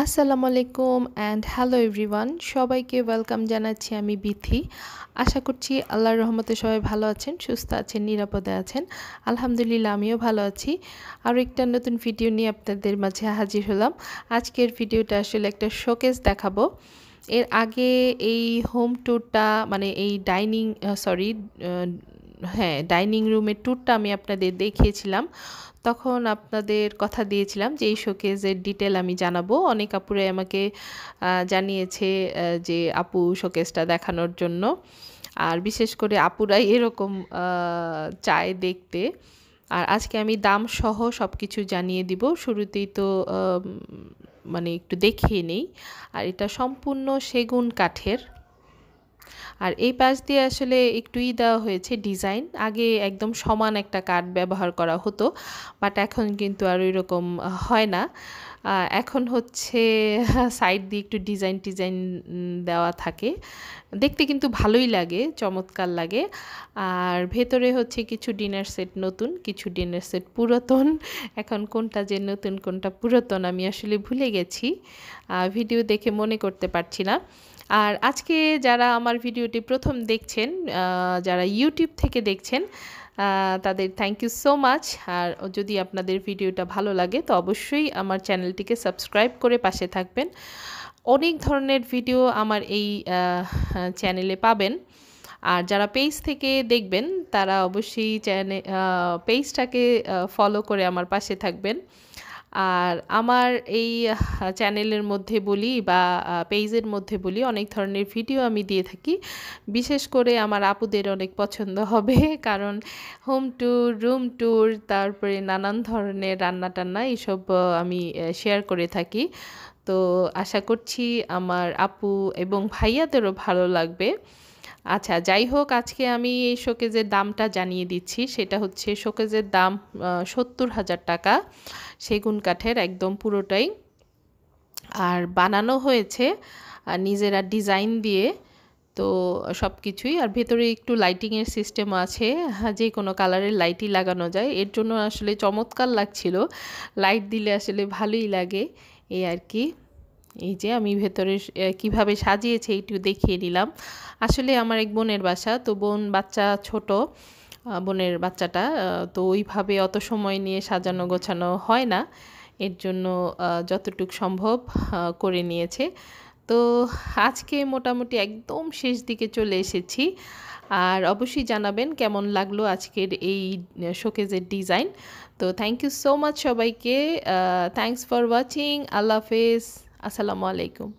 আসসালামু আলাইকুম and hello everyone সবাইকে ওয়েলকাম জানাচ্ছি আমি বিথি আশা করছি আল্লাহর রহমতে সবাই ভালো আছেন সুস্থ আছেন নিরাপদে আছেন আলহামদুলিল্লাহ আমিও ভালো আছি আরও একটা নতুন ভিডিও নিয়ে আপনাদের মাঝে হাজির হলাম আজকের ভিডিওটা আসলে একটা শোকেস দেখাবো এর আগে এই হোম ট্যুরটা মানে এই ডাইনিং সরি হ্যাঁ ডাইনিং রুমের ট্যুরটা আমি আপনাদের দেখিয়েছিলাম তখন আপনাদের কথা দিয়েছিলাম যে এই শোকেজের ডিটেল আমি জানাবো অনেক আপুরে আমাকে জানিয়েছে যে আপু শোকেজটা দেখানোর জন্য আর বিশেষ করে আপুরাই এরকম চায় দেখতে আর আজকে আমি দাম সহ সব কিছু জানিয়ে দিব শুরুতেই তো মানে একটু দেখিয়ে নেই আর এটা সম্পূর্ণ সেগুন কাঠের আর এই পাশ দিয়ে আসলে একটুই দেওয়া হয়েছে ডিজাইন আগে একদম সমান একটা কাঠ ব্যবহার করা হতো বাট এখন কিন্তু আর ওই রকম হয় না এখন হচ্ছে সাইড দিয়ে একটু ডিজাইন টিজাইন দেওয়া থাকে দেখতে কিন্তু ভালোই লাগে চমৎকার লাগে আর ভেতরে হচ্ছে কিছু ডিনার সেট নতুন কিছু ডিনার সেট পুরাতন এখন কোনটা যে নতুন কোনটা পুরাতন আমি আসলে ভুলে গেছি ভিডিও দেখে মনে করতে পারছি না আর আজকে যারা আমার ভিডিওটি প্রথম দেখছেন যারা ইউটিউব থেকে দেখছেন তাদের থ্যাংক ইউ সো মাচ আর যদি আপনাদের ভিডিওটা ভালো লাগে তো অবশ্যই আমার চ্যানেলটিকে সাবস্ক্রাইব করে পাশে থাকবেন অনেক ধরনের ভিডিও আমার এই চ্যানেলে পাবেন আর যারা পেজ থেকে দেখবেন তারা অবশ্যই চ্যানে পেজটাকে ফলো করে আমার পাশে থাকবেন আর আমার এই চ্যানেলের মধ্যে বলি বা পেজের মধ্যে বলি অনেক ধরনের ভিডিও আমি দিয়ে থাকি বিশেষ করে আমার আপুদের অনেক পছন্দ হবে কারণ হোম ট্যুর রুম ট্যুর তারপরে নানান ধরনের রান্না টান্না এইসব আমি শেয়ার করে থাকি তো আশা করছি আমার আপু এবং ভাইয়াদেরও ভালো লাগবে আচ্ছা যাই হোক আজকে আমি এই শোকেজের দামটা জানিয়ে দিচ্ছি সেটা হচ্ছে শোকেজের দাম সত্তর হাজার টাকা সেগুন কাঠের একদম পুরোটাই আর বানানো হয়েছে নিজেরা ডিজাইন দিয়ে তো সব কিছুই আর ভেতরে একটু লাইটিংয়ের সিস্টেম আছে হ্যাঁ, যে কোনো কালারের লাইটই লাগানো যায় এর জন্য আসলে চমৎকার লাগছিল লাইট দিলে আসলে ভালোই লাগে এই আর কি এই যে আমি ভেতরে কিভাবে সাজিয়েছে এইটু দেখিয়ে নিলাম আসলে আমার এক বোনের বাসা তো বোন বাচ্চা ছোট বোনের বাচ্চাটা তো ওইভাবে অত সময় নিয়ে সাজানো গোছানো হয় না এর জন্য যতটুক সম্ভব করে নিয়েছে তো আজকে মোটামুটি একদম শেষ দিকে চলে এসেছি আর অবশ্যই জানাবেন কেমন লাগলো আজকের এই শোকেজের ডিজাইন তো থ্যাংক ইউ সো মাচ সবাইকে থ্যাংকস ফর ওয়াচিং আল্লাহ হাফেজ আসসালামু আলাইকুম